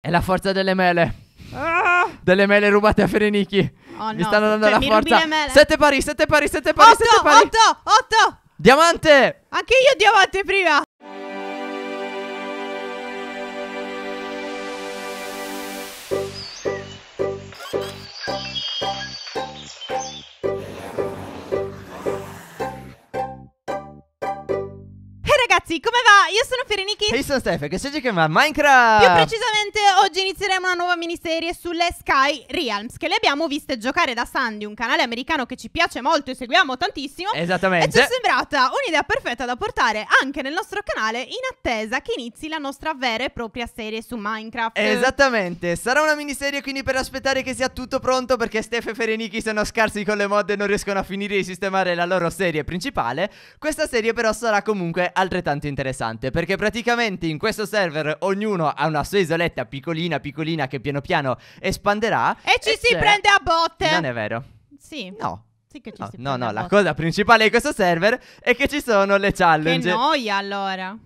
È la forza delle mele. Ah! Delle mele rubate a Ferenichi. Oh, Mi no. stanno dando Cioè, la mi rubi forza. le mele? Sette pari, sette pari, sette pari, sette 8, pari. 8, 8. Diamante! Anche io diamante prima. ragazzi, come va? Io sono Ferenichi. E io sono Stefano, che si chiama Minecraft. Più precisamente, oggi inizieremo una nuova miniserie sulle Sky Realms, che le abbiamo viste giocare da Sandy, un canale americano che ci piace molto e seguiamo tantissimo. Esattamente. E ci è sembrata un'idea perfetta da portare anche nel nostro canale in attesa che inizi la nostra vera e propria serie su Minecraft. Esattamente, sarà una miniserie quindi per aspettare che sia tutto pronto perché Stef e Ferenichi sono scarsi con le mod e non riescono a finire di sistemare la loro serie principale. Questa serie però sarà comunque altrettanto tanto interessante perché praticamente in questo server ognuno ha una sua isoletta piccolina piccolina che piano piano espanderà E ci si prende a botte Non è vero Sì No sì che ci no, si no, no, la botte. cosa principale di questo server è che ci sono le challenge. Che noia allora.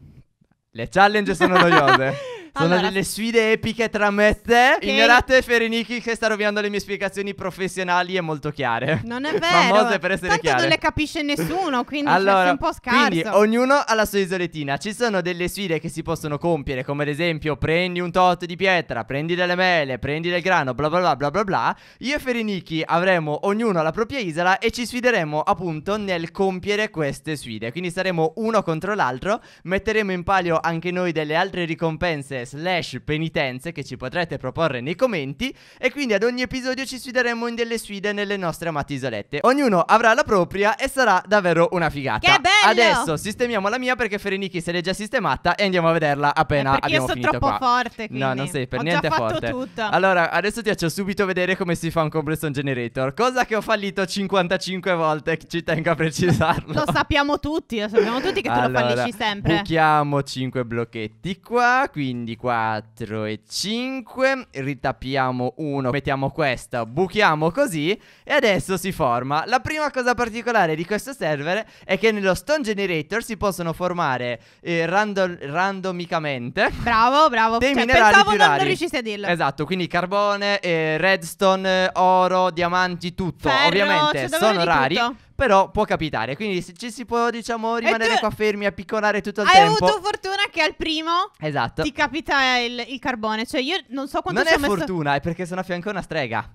Le challenge sono noiose. Sono allora, delle sfide epiche tra me e te. Che... Ignorate Ferenichi che sta rovinando le mie spiegazioni professionali e molto chiare. Non è vero. Famose per essere Tanto chiare. non le capisce nessuno, quindi allora, è un po' scarso. Quindi ognuno ha la sua isoletina. Ci sono delle sfide che si possono compiere, come ad esempio prendi un tot di pietra, prendi delle mele, prendi del grano, bla bla bla bla bla bla. Io e Ferenichi avremo ognuno la propria isola e ci sfideremo appunto nel compiere queste sfide. Quindi saremo uno contro l'altro, metteremo in palio anche noi delle altre ricompense slash penitenze che ci potrete proporre nei commenti e quindi ad ogni episodio ci sfideremo in delle sfide nelle nostre amate isolette. Ognuno avrà la propria e sarà davvero una figata. Che bello! Adesso sistemiamo la mia perché Fereniki se l'è già sistemata e andiamo a vederla appena eh, abbiamo finito qua. Perché io sono troppo qua. forte, quindi. No, non sei per ho niente forte. Ho Tutto. Allora, adesso ti faccio subito vedere come si fa un compression generator, cosa che ho fallito 55 volte, ci tengo a precisarlo. lo sappiamo tutti, lo sappiamo tutti che tu allora, lo fallisci sempre. Buchiamo 5 blocchetti qua, quindi quindi 4 e 5, ritappiamo 1, mettiamo questa, buchiamo così e adesso si forma. La prima cosa particolare di questo server è che nello Stone Generator si possono formare eh, random, randomicamente Bravo, bravo. Dei cioè, minerali pensavo più non, non riuscissi a dirlo. Esatto, quindi carbone, eh, redstone, oro, diamanti, tutto. Ferro, Ovviamente cioè, sono rari. tutto. Però può capitare, quindi ci si può, diciamo, rimanere tu... qua fermi a piccolare tutto il Hai tempo. Hai avuto fortuna che al primo esatto. ti capita il, il carbone. Cioè, io non so quanto Non è messo... fortuna, è perché sono a fianco a una strega.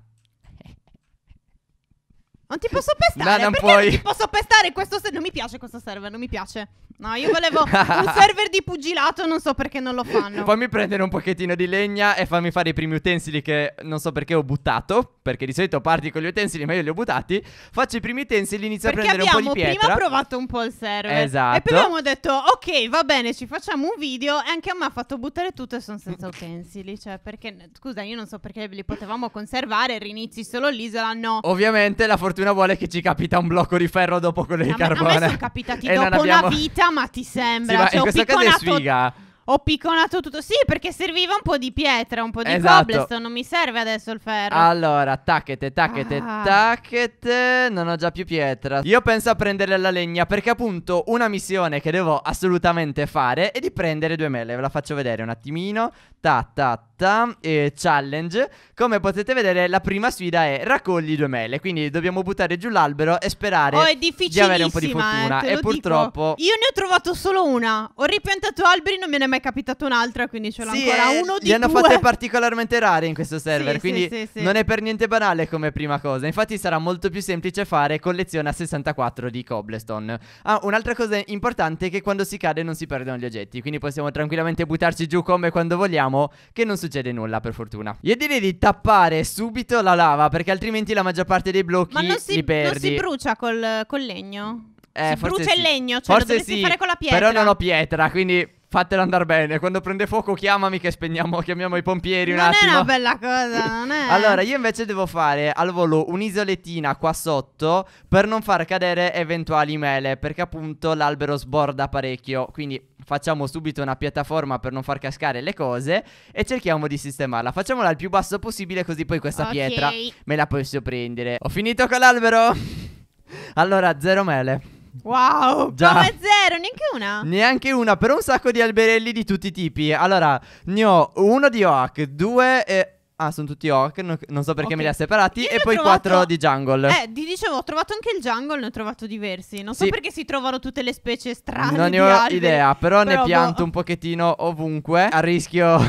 Non ti posso pestare. No, non puoi. non ti posso pestare questo server? Non mi piace questo server, non mi piace. No, io volevo un server di pugilato, non so perché non lo fanno. Fammi prendere un pochettino di legna e fammi fare i primi utensili che non so perché ho buttato. Perché di solito parti con gli utensili, ma io li ho buttati. Faccio i primi utensili, e inizio perché a prendere un po' di pietra. Prima ho provato un po' il server. Esatto. E poi esatto. abbiamo detto, ok, va bene, ci facciamo un video. E anche a me ha fatto buttare tutto e sono senza utensili. Cioè, perché, scusa, io non so perché li potevamo conservare. Rinizi solo l'isola, no. Ovviamente la fortuna vuole che ci capita un blocco di ferro dopo quello di carbone. Ma a me sono capitati dopo una abbiamo... vita ma ti sembra. Sì, ma cioè, in questo caso è sfiga. Ho picconato tutto. Sì, perché serviva un po' di pietra, un po' di esatto. cobblestone. Non mi serve adesso il ferro. Allora, tacchete, tacchete, ah. tacchete. Non ho già più pietra. Io penso a prendere la legna perché, appunto, una missione che devo assolutamente fare è di prendere due mele. Ve la faccio vedere un attimino. Ta, ta, fatta eh, challenge. Come potete vedere, la prima sfida è raccogli due mele. Quindi dobbiamo buttare giù l'albero e sperare oh, di avere un po' di fortuna. Eh, e purtroppo. Dico. Io ne ho trovato solo una. Ho ripiantato alberi, non me ne è mai capitata un'altra. Quindi ce l'ho sì, ancora eh, uno di Li due. hanno fatte particolarmente rare in questo server. Sì, quindi sì, non è per niente banale come prima cosa. Infatti, sarà molto più semplice fare collezione a 64 di cobblestone. Ah, un'altra cosa importante è che quando si cade non si perdono gli oggetti. Quindi possiamo tranquillamente buttarci giù come quando vogliamo. Che non succede succede nulla per fortuna Io direi di tappare subito la lava Perché altrimenti la maggior parte dei blocchi Ma non si, perdi non si brucia col, col legno eh, si brucia sì. il legno, cioè forse lo dovresti sì, fare con la pietra Però non ho pietra, quindi Fatelo andare bene. Quando prende fuoco, chiamami che spegniamo, chiamiamo i pompieri un attimo. Non è una bella cosa, non è. allora, io invece devo fare al volo un'isolettina qua sotto per non far cadere eventuali mele, perché appunto l'albero sborda parecchio. Quindi facciamo subito una piattaforma per non far cascare le cose e cerchiamo di sistemarla. Facciamola il più basso possibile così poi questa okay. pietra me la posso prendere. Ho finito con l'albero. allora, zero mele. Wow, Già. come zero, neanche una. Neanche una, però un sacco di alberelli di tutti i tipi. Allora, ne ho uno di Oak, due... e. Ah, sono tutti Oak, no, non so perché okay. me li ha separati. Io e poi trovato... quattro di jungle. Eh, ti dicevo, ho trovato anche il jungle, ne ho trovato diversi. Non so perché si trovano tutte le specie strane. Non ne ho alberi. idea, però, però ne boh. pianto un pochettino ovunque. A rischio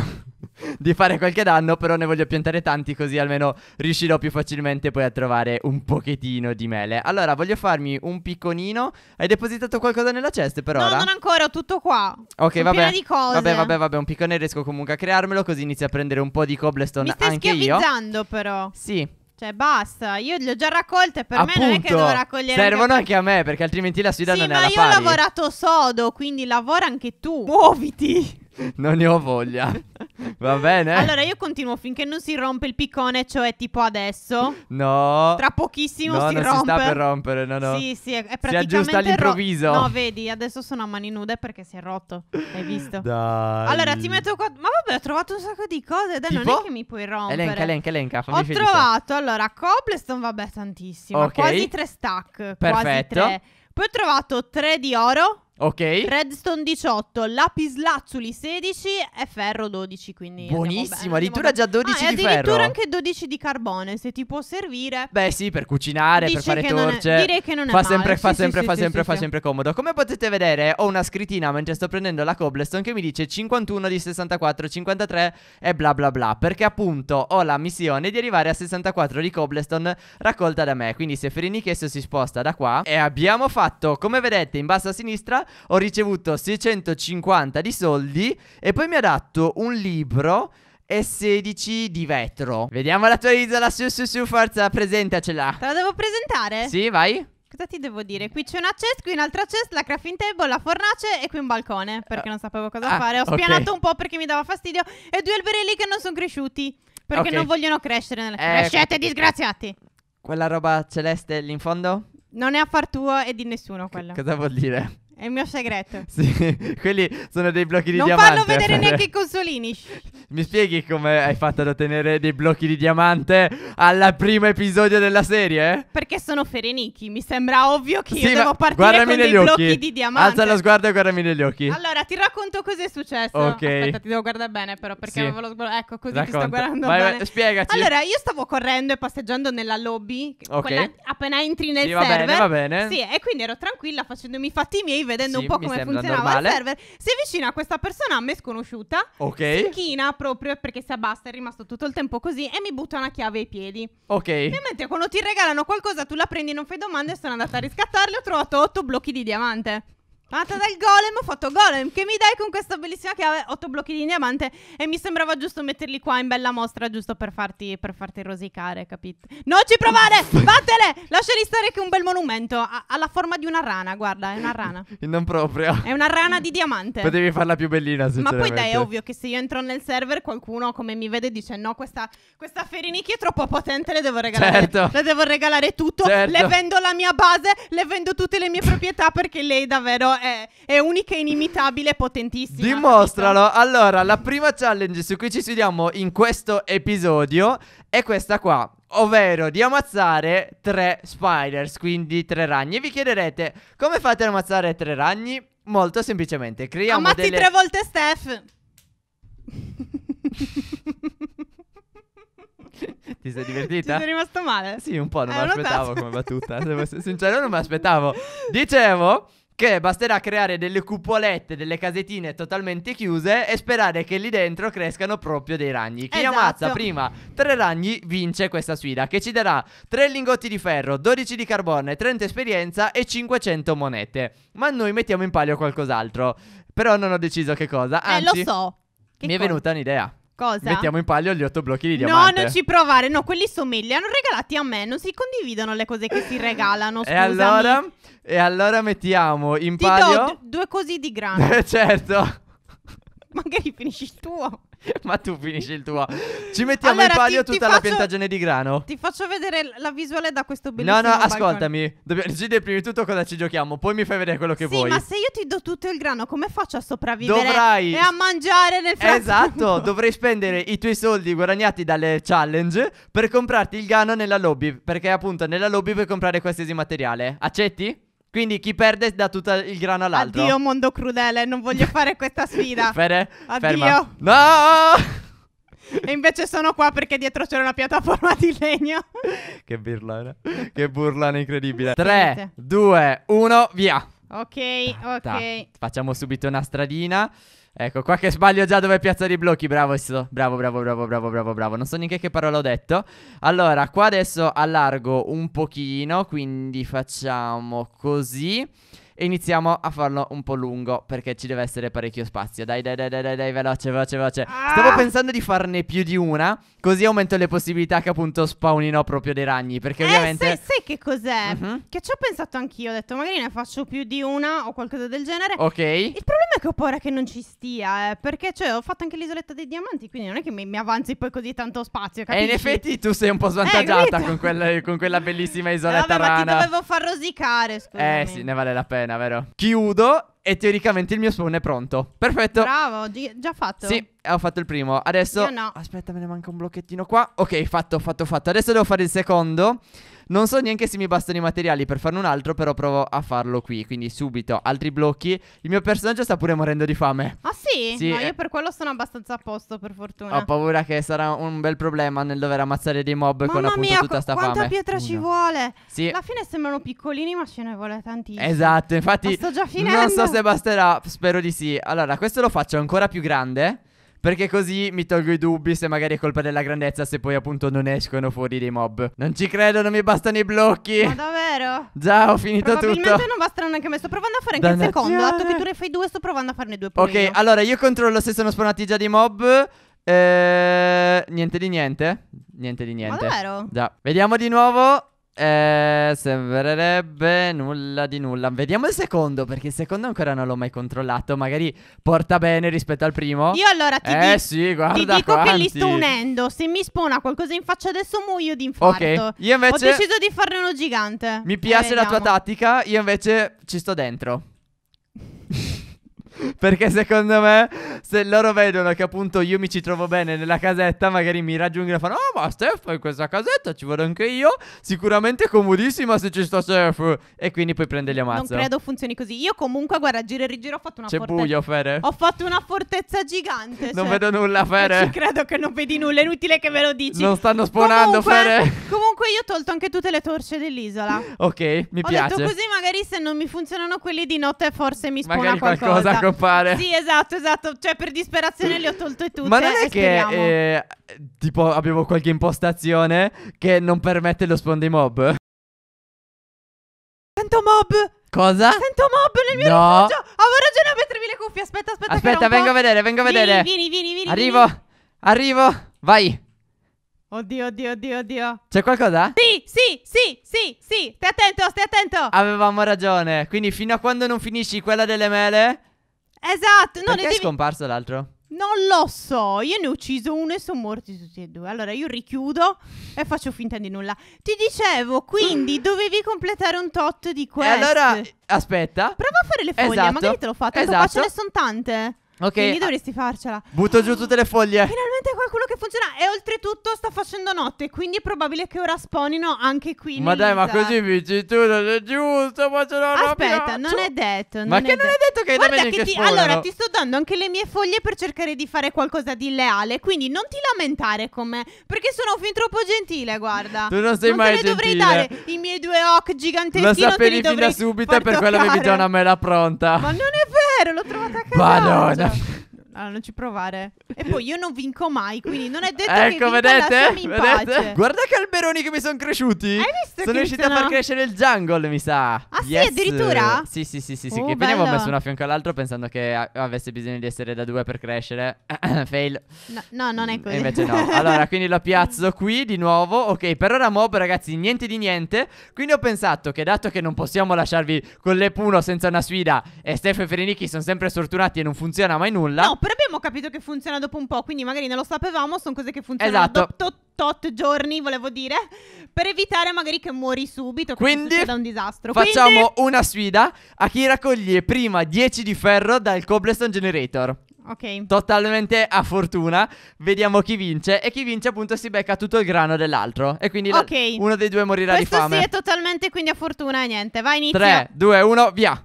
di fare qualche danno, però ne voglio piantare tanti così almeno riuscirò più facilmente poi a trovare un pochettino di mele. Allora, voglio farmi un picconino. Hai depositato qualcosa nella cesta per no, ora? No, non ancora, ho tutto qua. Ok, Sono vabbè. di cose. Vabbè, vabbè, vabbè, un piccone riesco comunque a crearmelo così inizio a prendere un po' di cobblestone anche io. Mi stai schiavizzando però. Sì, cioè, basta, io le ho già raccolte, per Appunto, me non è che devo raccogliere. Servono anche, a me, perché altrimenti la sfida sì, non è alla pari. ma io ho lavorato sodo, quindi lavora anche tu. Muoviti! non ne ho voglia. Va bene. Allora io continuo finché non si rompe il piccone, cioè tipo adesso. No. Tra pochissimo no, si non rompe. si sta per rompere, no, no. Sì, sì, è praticamente Si aggiusta all'improvviso. Ro- no, vedi, adesso sono a mani nude perché si è rotto. Hai visto? Dai. Allora ti metto qua Ma vabbè, ho trovato un sacco di cose, dai, tipo? non è che mi puoi rompere. Elenca, elenca, elenca, fammi Ho felice. trovato, allora, Cobblestone, vabbè, tantissimo, okay. quasi tre stack, Perfetto. quasi tre. Poi ho trovato tre di oro. Ok. Redstone 18, lapislazzuli 16 e ferro 12, quindi Buonissimo, addirittura già 12 ah, di ferro. addirittura anche 12 di carbone, se ti può servire. Beh, sì, per cucinare, Dice per fare che torce. Non è, direi che non è fa male. Sempre, fa sì, sempre, sì, fa sempre, fa sempre comodo. Come potete vedere, ho una scrittina mentre sto prendendo la cobblestone che mi dice 51 di 64, 53 e bla bla bla, perché appunto ho la missione di arrivare a 64 di cobblestone raccolta da me. Quindi se Ferini Ferinichesso si sposta da qua e abbiamo fatto, come vedete in basso a sinistra ho ricevuto 650 di soldi e poi mi ha dato un libro e 16 di vetro. Vediamo la tua isola, su su su, forza, presentacela. Te la devo presentare? Sì, vai. Cosa ti devo dire? Qui c'è una chest, qui un'altra chest, la crafting table, la fornace e qui un balcone perché ah, non sapevo cosa ah, fare. Ho okay. spianato un po' perché mi dava fastidio e due alberelli che non sono cresciuti perché okay. non vogliono crescere nelle... eh, Crescete disgraziati! Quella roba celeste lì in fondo? Non è affar tuo e di nessuno quello. C cosa vuol dire? È il mio segreto. Sì, quelli sono dei blocchi di non diamante. Non fanno vedere neanche i consolini. Mi spieghi come hai fatto ad ottenere dei blocchi di diamante al primo episodio della serie? Perché sono Ferenichi, mi sembra ovvio che sì, io devo partire con dei blocchi occhi. di diamante. Alza lo sguardo e guardami negli occhi. Allora, ti racconto cosa è successo. Ok. Aspetta, ti devo guardare bene però perché sì. avevo lo sguardo... Ecco, così Racconta. ti sto guardando vai, bene. Vai, spiegaci. Allora, io stavo correndo e passeggiando nella lobby. Ok. Quella, appena entri nel sì, va server. Va bene, va bene. Sì, e quindi ero tranquilla facendomi fatti miei vedendo sì, un po' come funzionava normale. il server, si avvicina a questa persona a me sconosciuta, Ok. si china proprio perché si abbassa, è rimasto tutto il tempo così e mi butta una chiave ai piedi. Ok. Ovviamente quando ti regalano qualcosa tu la prendi e non fai domande, sono andata a riscattarle, ho trovato otto blocchi di diamante. Amata del golem, ho fatto golem. Che mi dai con questa bellissima chiave? Otto blocchi di diamante. E mi sembrava giusto metterli qua in bella mostra, giusto per farti, per farti rosicare, capito? Non ci provare! Vattene! Lasciali stare che è un bel monumento. Ha, la forma di una rana, guarda, è una rana. non proprio. È una rana di diamante. Potevi farla più bellina, Ma poi dai, è ovvio che se io entro nel server, qualcuno come mi vede dice no, questa, questa Feriniki è troppo potente, le devo regalare. Certo. Le devo regalare tutto. Certo. Le vendo la mia base, le vendo tutte le mie proprietà perché lei davvero è, è unica inimitabile, potentissima. Dimostralo. Capito? Allora, la prima challenge su cui ci sfidiamo in questo episodio è questa qua. Ovvero di ammazzare tre spiders, quindi tre ragni. E vi chiederete come fate ad ammazzare tre ragni? Molto semplicemente, creiamo Ammazzi delle... tre volte Steph! Ti sei divertita? Ti sei rimasto male? Sì, un po', non eh, me l'aspettavo come battuta, devo essere sincero, non me l'aspettavo. Dicevo che basterà creare delle cupolette, delle casettine totalmente chiuse e sperare che lì dentro crescano proprio dei ragni. Chi esatto. ammazza prima tre ragni vince questa sfida che ci darà tre lingotti di ferro, 12 di carbone, 30 esperienza e 500 monete. Ma noi mettiamo in palio qualcos'altro. Però non ho deciso che cosa. Anzi, eh, lo so. Che mi è venuta un'idea. Cosa? Mettiamo in palio gli otto blocchi di diamante. No, non ci provare. No, quelli somigliano. Regalati a me. Non si condividono le cose che si regalano. Scusami. E allora? E allora mettiamo in Ti palio. do d- due così di grande. certo. Magari finisci il tuo. Ma tu finisci il tuo. Ci mettiamo allora, in palio ti, tutta ti la piantagione di grano. Ti faccio vedere la visuale da questo bellissimo. No, no, ascoltami. Dobbiamo decidere prima di tutto cosa ci giochiamo. Poi mi fai vedere quello che sì, vuoi. Ma se io ti do tutto il grano, come faccio a sopravvivere? Dovrai. E a mangiare nel frattempo. Esatto. Dovrei spendere i tuoi soldi guadagnati dalle challenge per comprarti il grano nella lobby. Perché appunto nella lobby puoi comprare qualsiasi materiale. Accetti? Quindi chi perde dà tutto il grano all'altro. Addio mondo crudele, non voglio fare questa sfida. Fede, Addio. Ferma. No! E invece sono qua perché dietro c'era una piattaforma di legno. che birlana. che burlana incredibile. 3, 2, 1, via. Ok, ok. Ta. Facciamo subito una stradina. Ecco qua che sbaglio già dove piazza i blocchi Bravo Bravo bravo bravo bravo bravo bravo Non so neanche che parola ho detto Allora qua adesso allargo un pochino Quindi facciamo così e iniziamo a farlo un po' lungo perché ci deve essere parecchio spazio. Dai, dai, dai, dai, dai, dai veloce, veloce, veloce. Ah! Stavo pensando di farne più di una, così aumento le possibilità che appunto spawnino proprio dei ragni, perché eh, ovviamente... Sai, sai che cos'è? Uh-huh. Che ci ho pensato anch'io, ho detto magari ne faccio più di una o qualcosa del genere. Ok. Il problema è che ho paura che non ci stia, eh, perché cioè ho fatto anche l'isoletta dei diamanti, quindi non è che mi, mi avanzi poi così tanto spazio, capisci? E in effetti tu sei un po' eh, svantaggiata eh, con, quella, con, quella, bellissima eh, isoletta eh, vabbè, rana. ma ti dovevo far rosicare, scusa. Eh sì, ne vale la pena vero? Chiudo e teoricamente il mio spawn è pronto. Perfetto. Bravo, già fatto. Sì, eh, ho fatto il primo. Adesso... Io no. Aspetta, me ne manca un blocchettino qua. Ok, fatto, fatto, fatto. Adesso devo fare il secondo. Non so neanche se mi bastano i materiali per farne un altro, però provo a farlo qui. Quindi subito, altri blocchi. Il mio personaggio sta pure morendo di fame. Ah sì? sì no, eh... io per quello sono abbastanza a posto, per fortuna. Ho paura che sarà un bel problema nel dover ammazzare dei mob Mamma con appunto mia, tutta sta quanta fame. quanta pietra Uno. ci vuole? Sì. Alla fine sembrano piccolini, ma ce ne vuole tantissimo. Esatto, infatti... Ma sto già finendo. Non so se se basterà, spero di sì. Allora, questo lo faccio ancora più grande. Perché così mi tolgo i dubbi se magari è colpa della grandezza se poi appunto non escono fuori dei mob. Non ci credo, non mi bastano i blocchi. Ma davvero? Già, ho finito Probabilmente tutto. Probabilmente non bastano neanche me. Sto provando a fare anche Dannazione. il secondo. Dato che tu ne fai due, sto provando a farne due pure Ok, io. allora io controllo se sono spawnati già dei mob. Eh, niente di niente. Niente di niente. Ma davvero? Già. Vediamo di nuovo. Eh, sembrerebbe nulla di nulla. Vediamo il secondo, perché il secondo ancora non l'ho mai controllato. Magari porta bene rispetto al primo. Io allora ti, eh, di- sì, ti dico quanti. che li sto unendo. Se mi spona qualcosa in faccia adesso muoio di infarto. Ok, io invece... Ho deciso di farne uno gigante. Mi piace eh, la tua tattica, io invece ci sto dentro. perché secondo me se loro vedono che appunto io mi ci trovo bene nella casetta, magari mi raggiungono e fanno "Oh, ma Steph, in questa casetta ci vado anche io, sicuramente è comodissima se ci sta Steph" e quindi poi prende gli ammazza. Non credo funzioni così. Io comunque guarda, giro e rigiro ho fatto una C'è fortezza. buio, Fere. Ho fatto una fortezza gigante. Non cioè, vedo nulla, Fere. Non credo che non vedi nulla, è inutile che ve lo dici. Non stanno spawnando, comunque, Fere. Comunque io ho tolto anche tutte le torce dell'isola. ok, mi ho piace. Ho detto così magari se non mi funzionano quelli di notte forse mi spona magari qualcosa. qualcosa compare. Sì, esatto, esatto. Cioè per disperazione le ho tolte tutte. Ma non è che eh, tipo abbiamo qualche impostazione che non permette lo spawn dei mob? Sento mob! Cosa? Sento mob nel mio no. rifugio! Avevo ragione a mettermi le cuffie. Aspetta, aspetta. Aspetta, vengo a vedere, vengo a vedere. Vieni, vieni, vieni. Arrivo, vieni. arrivo. Vai. Oddio, oddio, oddio, oddio. C'è qualcosa? Sì, sì, sì, sì, sì. Stai attento, stai attento. Avevamo ragione. Quindi fino a quando non finisci quella delle mele, Esatto. No, Perché è devi... scomparso l'altro? Non lo so, io ne ho ucciso uno e sono morti tutti e due. Allora io richiudo e faccio finta di nulla. Ti dicevo, quindi dovevi completare un tot di queste. E allora, aspetta. Prova a fare le foglie, esatto. magari te l'ho fa. Tanto esatto. qua ce ne sono tante. Ok. Quindi dovresti farcela. Butto giù tutte le foglie. Fino sicuramente qualcuno che funziona. E oltretutto sta facendo notte, quindi è probabile che ora sponino anche qui. Ma dai, ma così dici tu, non è giusto. Ma ce l'ho Aspetta, non è detto. Non ma è che non è detto che Guarda che, che ti, Allora, ti sto dando anche le mie foglie per cercare di fare qualcosa di leale. Quindi non ti lamentare con me, perché sono fin troppo gentile, guarda. Tu non sei non mai gentile. Non dovrei dare i miei due occhi giganteschi. Lo sapevi fin da subito, per toccare. quello avevi già una mela pronta. Ma non è vero, l'ho trovata a caso. Madonna. Allora, non ci provare. E poi io non vinco mai, quindi non è detto ecco, che vedete? in vedete? pace. Guarda che alberoni che mi sono cresciuti. Hai visto sono riuscito a far crescere il jungle, mi sa. Ah yes. sì, addirittura? Sì, sì, sì, sì, sì. Oh, che poi avevo messo uno a fianco all'altro pensando che avesse bisogno di essere da due per crescere. Fail. No, no, non è mm, così. E invece no. Allora, quindi lo piazzo qui di nuovo. Ok, per ora mob, ragazzi, niente di niente. Quindi ho pensato che dato che non possiamo lasciarvi con le puno senza una sfida e Stefano e Frenichi sono sempre sfortunati e non funziona mai nulla. No, però però abbiamo capito che funziona dopo un po', quindi magari non lo sapevamo, sono cose che funzionano esatto. dopo tot, tot, giorni, volevo dire, per evitare magari che muori subito, quindi da un disastro. Facciamo quindi... una sfida a chi raccoglie prima 10 di ferro dal cobblestone generator. Ok. Totalmente a fortuna. Vediamo chi vince. E chi vince, appunto, si becca tutto il grano dell'altro. E quindi okay. la... uno dei due morirà Questo di fame. Questo sì, è totalmente quindi a fortuna. e Niente, vai, inizia. 3, 2, 1, via.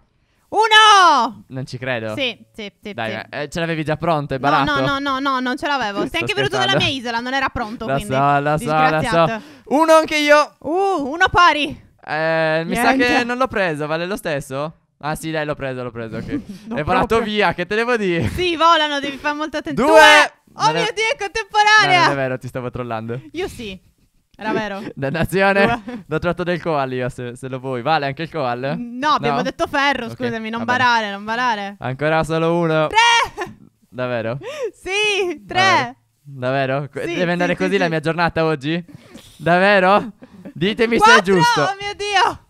Uno! Non ci credo. Sì, sì, sì. Dai, sì. Eh, ce l'avevi già pronto, è barato. No, no, no, no, no non ce l'avevo. Sei anche venuto dalla mia isola, non era pronto, la quindi. So, la so, la so. Uno anche io. Uh, uno pari. Eh, mi sa che non l'ho preso, vale lo stesso? Ah sì, dai, l'ho preso, l'ho preso, ok. è volato via, che te devo dire? Sì, volano, devi fare molta attenzione. Due! Oh non mio è... Dio, è contemporanea! No, non è vero, ti stavo trollando. Io sì. Era vero. Dannazione. Uè. L'ho tratto del coal io, se, se, lo vuoi. Vale anche il coal? No, abbiamo no? detto ferro, okay. scusami. Non Vabbè. barare, non barare. Ancora solo uno. Tre! Davvero? Sì, tre. Davvero? Davvero? Sì, Deve andare sì, così sì, la mia giornata oggi? Davvero? Ditemi Quattro, se è giusto. Oh mio Dio!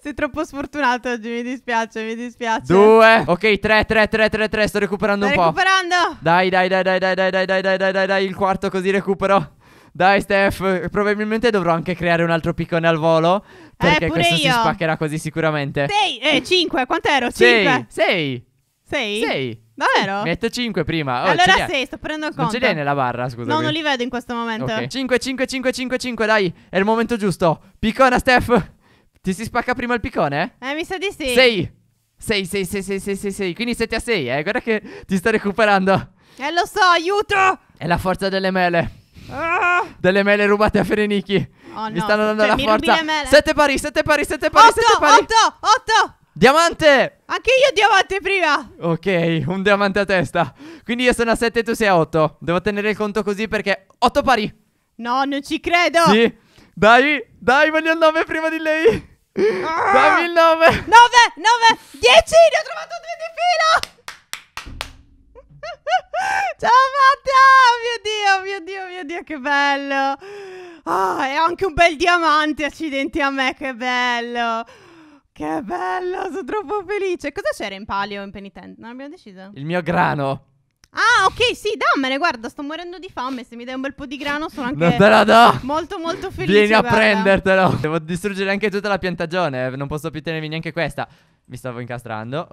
Sei troppo sfortunato oggi, mi dispiace, mi dispiace. Due. Ok, tre, tre, tre, tre, tre, sto recuperando Stai un recuperando. po'. recuperando. Dai, dai, dai, dai, dai, dai, dai, dai, dai, dai, dai, il quarto così recupero. Dai, Steph, probabilmente dovrò anche creare un altro piccone al volo. Eh, perché eh, questo io. si spaccherà così sicuramente. Sei, eh, 5, quant'ero? 5? Sei. Sei. sei. Davvero? Mi hai 5 prima. Oh, allora 6, sto prendendo il conto. Non ce l'hai nella barra, scusa. No, non li vedo in questo momento. Okay. 5, 5, 5, 5, 5, dai. È il momento giusto. Piccona, Steph. Ti si spacca prima il piccone? Eh, mi sa di sì. 6. 6, 6, 6, 6, 6, 6, 6. Quindi 7 a 6, eh. Guarda che ti sto recuperando. Eh, lo so, aiuto. È la forza delle mele. Ah! Delle mele rubate a Ferenichi. Oh, mi stanno dando cioè, la forza. 7 pari, sette pari, sette pari, 8, 7 pari. Otto, otto. Diamante! Anche io diamante prima! Ok, un diamante a testa. Quindi io sono a 7 e tu sei a 8. Devo tenere il conto così perché otto pari. No, non ci credo. Sì. Dai, dai, voglio il 9 prima di lei. Ah. Dammi il 9. 9, 9, 10. Ne ho trovato due di fila. Ciao Matta! Oh, mio Dio, mio Dio, mio Dio, che bello! Oh, è anche un bel diamante, accidenti a me, che bello! Che bello, sono troppo felice. Cosa c'era in palio in penitente? Non abbiamo deciso. Il mio grano. Ah, ok, sì, dammene, guarda, sto morendo di fame. Se mi dai un bel po' di grano, sono anche. Non te la do! Molto, molto felice. Vieni a guarda. prendertelo. Devo distruggere anche tutta la piantagione. Eh, non posso più tenermi neanche questa. Mi stavo incastrando.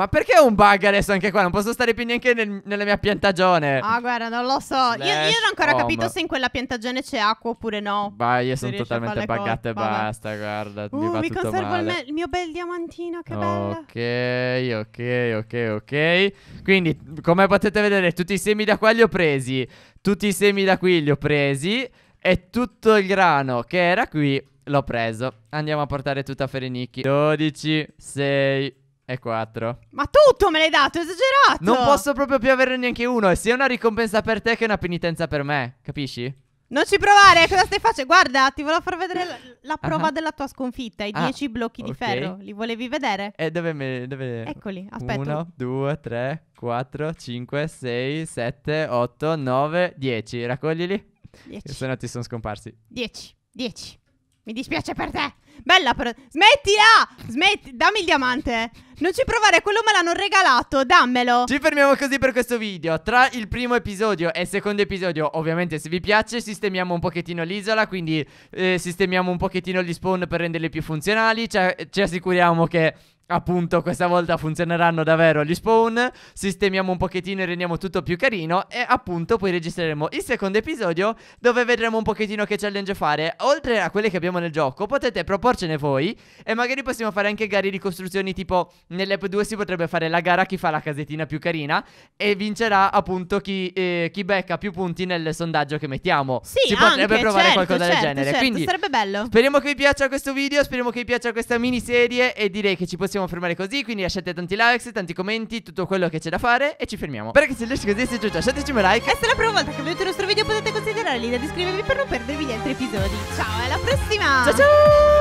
Ma perché un bug adesso anche qua? Non posso stare più neanche nel, nella mia piantagione. Ah, guarda, non lo so. Io, io, non ho ancora home. capito se in quella piantagione c'è acqua oppure no. Vai, io sono totalmente buggata e basta, guarda. Uh, mi, mi conservo male. Il, me- il mio bel diamantino, che bello. Ok, ok, ok, ok. Quindi, come potete vedere, tutti i semi da qua li ho presi. Tutti i semi da qui li ho presi. E tutto il grano che era qui l'ho preso. Andiamo a portare tutto a Ferenicchi. 12, 6, e 4. Ma tutto me l'hai dato, esagerato! Non posso proprio più averne neanche uno, E sia una ricompensa per te che una penitenza per me, capisci? Non ci provare, cosa stai facendo? Guarda, ti volevo far vedere la, la ah, prova ah. della tua sconfitta, i 10 ah, blocchi okay. di ferro. Li volevi vedere? E dove me... Dove... Eccoli, aspetta. 1, 2, 3, 4, 5, 6, 7, 8, 9, 10. Raccoglili. 10. Se no ti sono scomparsi. 10, 10. Mi dispiace per te. Bella però. Smettila! Smetti... Dammi il diamante. Non ci provare, quello me l'hanno regalato, dammelo. Ci fermiamo così per questo video. Tra il primo episodio e il secondo episodio, ovviamente se vi piace, sistemiamo un pochettino l'isola, quindi eh, sistemiamo un pochettino gli spawn per renderli più funzionali. Cioè, ci assicuriamo che appunto questa volta funzioneranno davvero gli spawn, sistemiamo un pochettino e rendiamo tutto più carino e appunto poi registreremo il secondo episodio dove vedremo un pochettino che challenge fare, oltre a quelle che abbiamo nel gioco potete proporcene voi e magari possiamo fare anche gare di costruzioni tipo nell'app 2 si potrebbe fare la gara chi fa la casettina più carina e vincerà appunto chi, eh, chi becca più punti nel sondaggio che mettiamo, sì, si anche, potrebbe provare certo, qualcosa certo, del genere, certo, quindi sarebbe bello. speriamo che vi piaccia questo video, speriamo che vi piaccia questa miniserie e direi che ci possiamo possiamo fermare così Quindi lasciate tanti likes, tanti commenti Tutto quello che c'è da fare e ci fermiamo Perché se riesce così se piaciuto lasciateci un like E se è la prima volta che vedete il nostro video potete considerare l'idea di iscrivervi per non perdervi gli altri episodi Ciao alla prossima Ciao ciao